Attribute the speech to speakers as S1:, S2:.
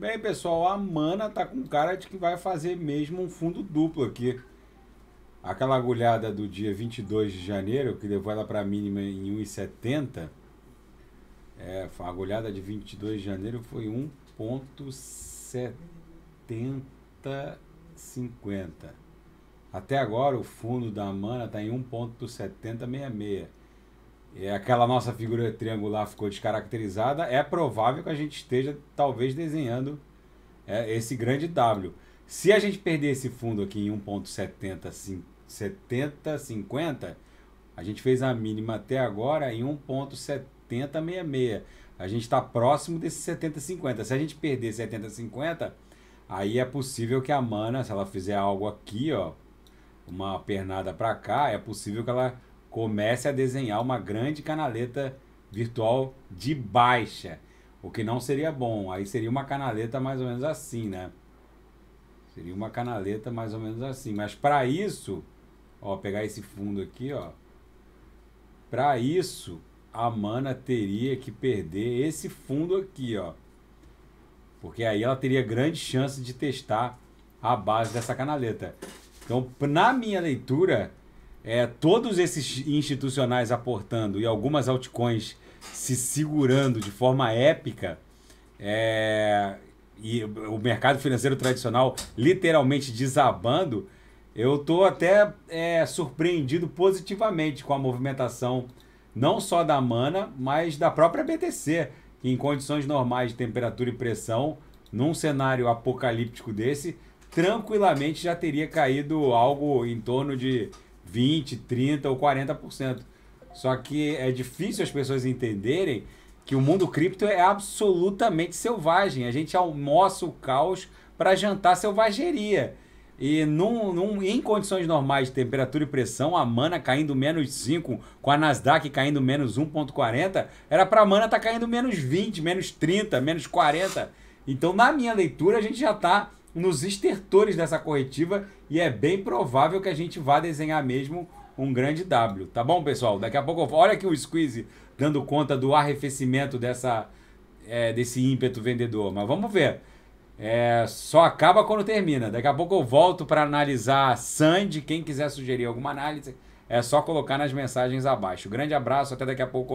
S1: Bem, pessoal, a Mana tá com cara de que vai fazer mesmo um fundo duplo aqui. Aquela agulhada do dia 22 de janeiro, que levou ela para a mínima em 1,70. É, a agulhada de 22 de janeiro foi 1,7050. Até agora, o fundo da Mana está em 1,7066 e aquela nossa figura triangular ficou descaracterizada, é provável que a gente esteja talvez desenhando é, esse grande W. Se a gente perder esse fundo aqui em 1.70, 70, 50, a gente fez a mínima até agora em 1.7066. A gente está próximo desse 7050. Se a gente perder 7050, aí é possível que a mana, se ela fizer algo aqui, ó, uma pernada para cá, é possível que ela comece a desenhar uma grande canaleta virtual de baixa, o que não seria bom. Aí seria uma canaleta mais ou menos assim, né? Seria uma canaleta mais ou menos assim. Mas para isso, ó, pegar esse fundo aqui, ó. Para isso, a mana teria que perder esse fundo aqui, ó. Porque aí ela teria grande chance de testar a base dessa canaleta. Então, na minha leitura, é, todos esses institucionais aportando e algumas altcoins se segurando de forma épica, é, e o mercado financeiro tradicional literalmente desabando, eu estou até é, surpreendido positivamente com a movimentação não só da Mana, mas da própria BTC, que em condições normais de temperatura e pressão, num cenário apocalíptico desse, tranquilamente já teria caído algo em torno de 20, 30 ou 40%. Só que é difícil as pessoas entenderem que o mundo cripto é absolutamente selvagem. A gente almoça o caos para jantar selvageria. E num, num, em condições normais de temperatura e pressão, a mana caindo menos 5, com a Nasdaq caindo menos 1,40, era para a mana estar tá caindo menos 20, menos 30, menos 40. Então, na minha leitura, a gente já está nos estertores dessa corretiva e é bem provável que a gente vá desenhar mesmo um grande W, tá bom, pessoal? Daqui a pouco, olha aqui o squeeze dando conta do arrefecimento dessa, é, desse ímpeto vendedor, mas vamos ver. É, só acaba quando termina. Daqui a pouco eu volto para analisar Sandy. Quem quiser sugerir alguma análise, é só colocar nas mensagens abaixo. Grande abraço, até daqui a pouco.